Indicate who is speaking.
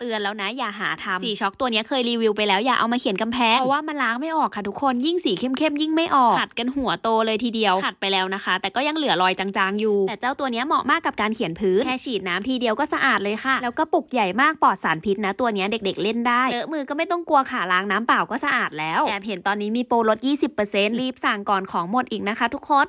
Speaker 1: เตือนแล้วนะอย่าหาทำสีช็อกตัวนี้เคยรีวิวไปแล้วอย่าเอามาเขียนกำแพงเพราะว่ามันล้างไม่ออกค่ะทุกคนยิ่งสีเข้มๆยิ่งไม่ออกขัดกันหัวโตเลยทีเดียวขัดไปแล้วนะคะ แต่ก็ยังเหลือรอยจางๆอยู่ แต่เจ้าตัวนี้เหมาะมากกับการเขียนพื้นแค่ฉีดน้ำทีเดียวก็สะอาดเลยค่ะแล้วก็ปุกใหญ่มากปลอดสารพิษนะตัวนี้เด็ก ๆ เล่นได้เลอะมือก็ไม่ต้องกลัวค่ะล้างน้ำเปล่าก็สะอาดแล้วแอบเห็นตอนนี้มีโปรลด20%รีบสั่งก่อนของหมดอีกนะคะ ทุกคน